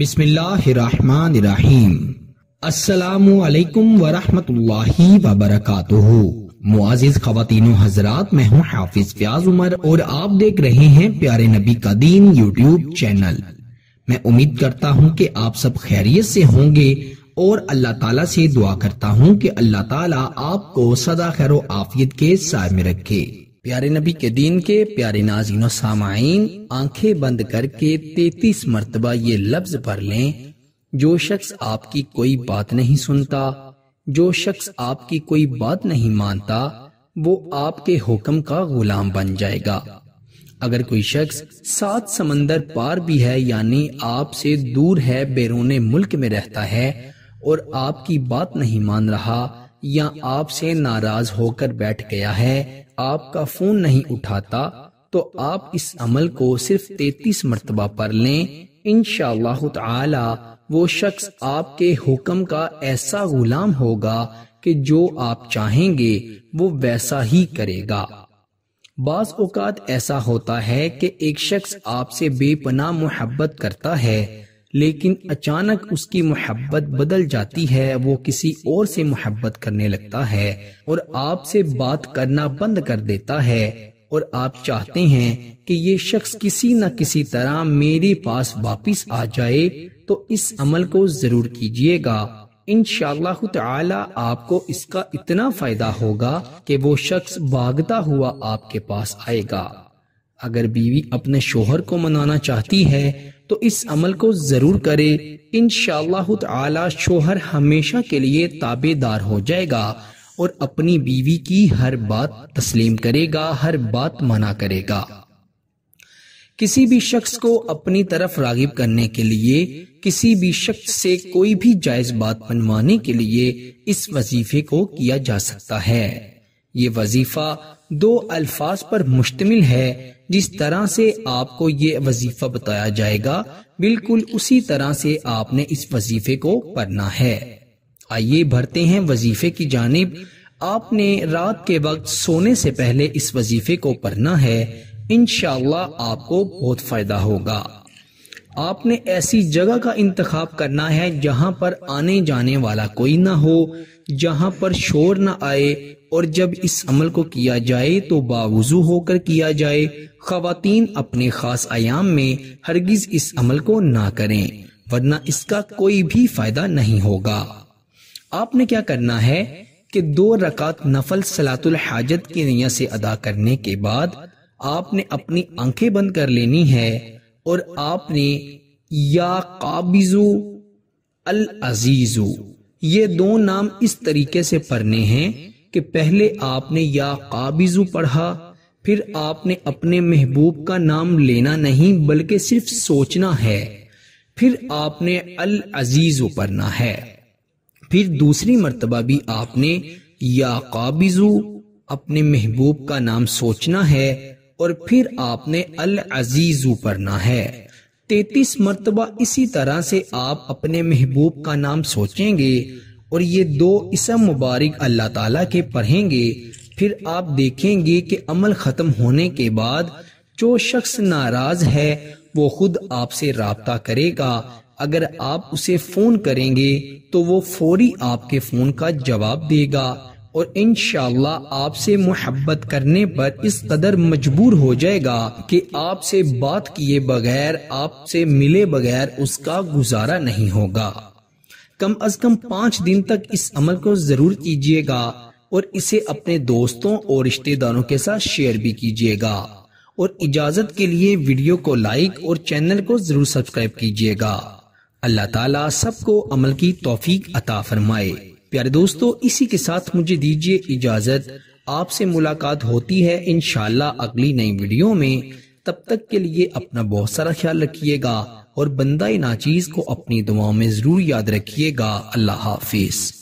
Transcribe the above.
बिस्मिल्लाहिर्रहमानिर्रहीम वरहमतुल्लाहि वबरकातुह मुआजिज खातिन हजरात मैं हूँ हाफिज फयाज उमर और आप देख रहे हैं प्यारे नबी का दीन यूट्यूब चैनल मैं उम्मीद करता हूँ कि आप सब खैरियत से होंगे और अल्लाह ताला से दुआ करता हूँ कि अल्लाह ताला आपको सदा खैर आफियत के साय में रखे प्यारे नबी के दीन के प्यारे नाजीनो सामाइन आंखें बंद करके तैतीस मरतबा ये लफ्ज भर लें जो शख्स आपकी कोई बात नहीं सुनता जो शख्स आपकी कोई बात नहीं मानता वो आपके हुक्म का गुलाम बन जाएगा अगर कोई शख्स सात समंदर पार भी है यानी आपसे दूर है बैरून मुल्क में रहता है और आपकी बात नहीं मान रहा या आपसे नाराज होकर बैठ गया है आपका फोन नहीं उठाता तो आप इस अमल को सिर्फ तैतीस मरतबा पर लें इन ताला वो शख्स आपके हुक्म का ऐसा गुलाम होगा कि जो आप चाहेंगे वो वैसा ही करेगा बाज औकात ऐसा होता है कि एक शख्स आपसे बेपना मोहब्बत करता है लेकिन अचानक उसकी मोहब्बत बदल जाती है वो किसी और से मोहब्बत करने लगता है और आपसे बात करना बंद कर देता है और आप चाहते हैं कि ये शख्स किसी न किसी तरह मेरे पास वापस आ जाए तो इस अमल को जरूर कीजिएगा इन ताला आपको इसका इतना फायदा होगा कि वो शख्स भागता हुआ आपके पास आएगा अगर बीवी अपने शोहर को मनाना चाहती है तो इस अमल को जरूर करे इन ताला शोहर हमेशा के लिए ताबेदार हो जाएगा और अपनी बीवी की हर बात तस्लीम करेगा हर बात मना करेगा किसी भी शख्स को अपनी तरफ रागिब करने के लिए किसी भी शख्स से कोई भी जायज बात बनवाने के लिए इस वजीफे को किया जा सकता है ये वजीफा दो अल्फाज पर मुश्तमिल है जिस तरह से आपको ये वजीफा बताया जाएगा बिल्कुल उसी तरह से आपने इस वजीफे को पढ़ना है आइए भरते हैं वजीफे की जानब आपने रात के वक्त सोने से पहले इस वजीफे को पढ़ना है इनशाला आपको बहुत फायदा होगा आपने ऐसी जगह का इंतखाब करना है जहां पर आने जाने वाला कोई ना हो जहाँ पर शोर न आए और जब इस अमल को किया जाए तो बावजू होकर किया जाए खातन अपने खास आयाम में हरगिज इस अमल को ना करें वरना इसका कोई भी फायदा नहीं होगा आपने क्या करना है कि दो रकात नफल सलातुल हाजत की नैया से अदा करने के बाद आपने अपनी आंखें बंद कर लेनी है और आपने या काबिजू अल अजीजू ये दो नाम इस तरीके से पढ़ने हैं कि पहले आपने या काबिजू पढ़ा फिर आपने अपने महबूब का नाम लेना नहीं बल्कि सिर्फ सोचना है फिर आपने अल अजीजू पढ़ना है फिर दूसरी मरतबा भी आपने या काबिजू अपने महबूब का नाम सोचना है और फिर आपने अल अजीजू पढ़ना है तैतीस मरतबा इसी तरह से आप अपने महबूब का नाम सोचेंगे और ये दो इसम मुबारक अल्लाह ताला के पढ़ेंगे फिर आप देखेंगे कि अमल ख़त्म होने के बाद जो शख्स नाराज है वो खुद आपसे रबता करेगा अगर आप उसे फ़ोन करेंगे तो वो फौरी आपके फ़ोन का जवाब देगा और इन आपसे मोहब्बत करने पर इस कदर मजबूर हो जाएगा कि आपसे बात किए बगैर आपसे मिले बगैर उसका गुजारा नहीं होगा कम अज कम पाँच दिन तक इस अमल को जरूर कीजिएगा और इसे अपने दोस्तों और रिश्तेदारों के साथ शेयर भी कीजिएगा और इजाजत के लिए वीडियो को लाइक और चैनल को जरूर सब्सक्राइब कीजिएगा अल्लाह ताला सबको अमल की तौफीक अता फरमाए प्यारे दोस्तों इसी के साथ मुझे दीजिए इजाजत आपसे मुलाकात होती है इन अगली नई वीडियो में तब तक के लिए अपना बहुत सारा ख्याल रखिएगा और बंदा नाचीज को अपनी दुआओं में जरूर याद रखिएगा अल्लाह हाफिज़